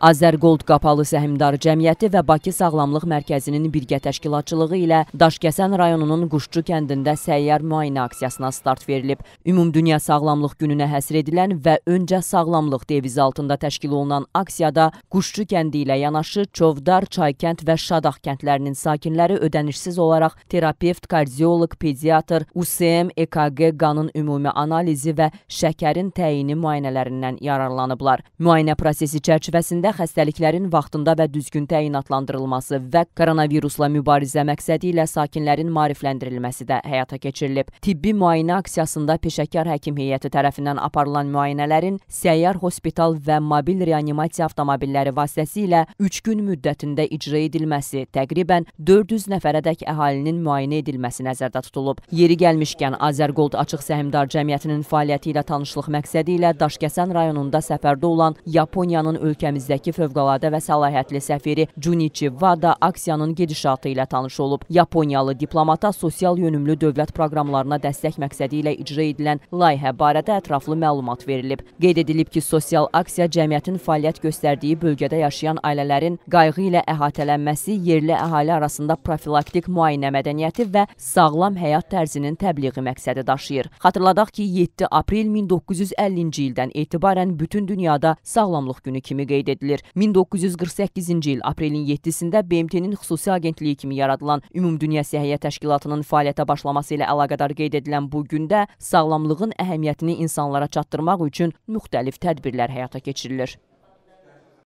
Azərqold Qapalı Səhmdar Cəmiyyəti və Bakı Sağlamlıq Mərkəzinin birgə təşkilatçılığı ilə Daşkəsən rayonunun Quşçu kəndində səyyar müayinə aksiyasına start verilib. Ümumdünya Sağlamlıq Gününə həsr edilən və öncə sağlamlıq devizi altında təşkil olunan aksiyada Quşçu kəndi ilə yanaşı Çovdar, Çaykənd və Şadaq kəndlərinin sakinləri ödənişsiz olaraq terapevt, kardioloq, pediatr, USM, EKG qanın ümumi analizi və şəkərin təyini müayinələrindən yararlanıblar. Müayinə prosesi çərçivəsində ölkədə xəstəliklərin vaxtında və düzgün təyinatlandırılması və koronavirusla mübarizə məqsədi ilə sakinlərin maarifləndirilməsi də həyata keçirilib. Tibbi müayinə aksiyasında peşəkar həkim heyəti tərəfindən aparılan müayinələrin səyyar hospital və mobil reanimasiya avtomobilləri vasitəsilə 3 gün müddətində icra edilməsi, təqribən 400 nəfərədək əhalinin müayinə edilməsi nəzərdə tutulub. Yeri gəlmişkən Azərgold Açıq Səhmdar Cəmiyyətinin fəaliyyəti ilə tanışlıq məqsədi ilə Daşkəsən rayonunda səfərdə olan Yaponiyanın ölkəmizdəki Məhkəmədəki fövqəladə və səlahiyyətli səfiri Junichi Vada aksiyanın gedişatı ilə tanış olub. Yaponiyalı diplomata sosial yönümlü dövlət proqramlarına dəstək məqsədi ilə icra edilən layihə barədə ətraflı məlumat verilib. Qeyd edilib ki, sosial aksiya cəmiyyətin fəaliyyət göstərdiyi bölgədə yaşayan ailələrin qayğı ilə əhatələnməsi, yerli əhali arasında profilaktik müayinə mədəniyyəti və sağlam həyat tərzinin təbliği məqsədi daşıyır. Xatırladaq ki, 7 aprel 1950-ci ildən etibarən bütün dünyada sağlamlıq günü kimi qeyd edilir edilir. 1948-ci il aprelin 7-sində BMT-nin xüsusi agentliyi kimi yaradılan Ümumdünya Səhiyyə Təşkilatının fəaliyyətə başlaması ilə əlaqədar qeyd edilən bu gündə sağlamlığın əhəmiyyətini insanlara çatdırmaq üçün müxtəlif tədbirlər həyata keçirilir.